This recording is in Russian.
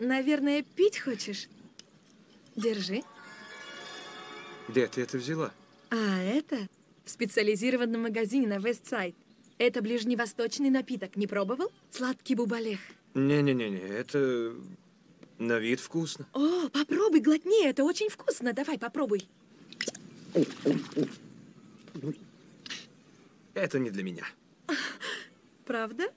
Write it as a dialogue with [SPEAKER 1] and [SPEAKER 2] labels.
[SPEAKER 1] Наверное, пить хочешь? Держи.
[SPEAKER 2] Где ты это взяла?
[SPEAKER 1] А это в специализированном
[SPEAKER 3] магазине на Вестсайд. Это ближневосточный напиток. Не пробовал? Сладкий бубалех.
[SPEAKER 4] Не-не-не, не это на вид вкусно.
[SPEAKER 5] О, попробуй, глотни, это очень вкусно. Давай, попробуй.
[SPEAKER 6] Это не для меня.
[SPEAKER 7] Правда?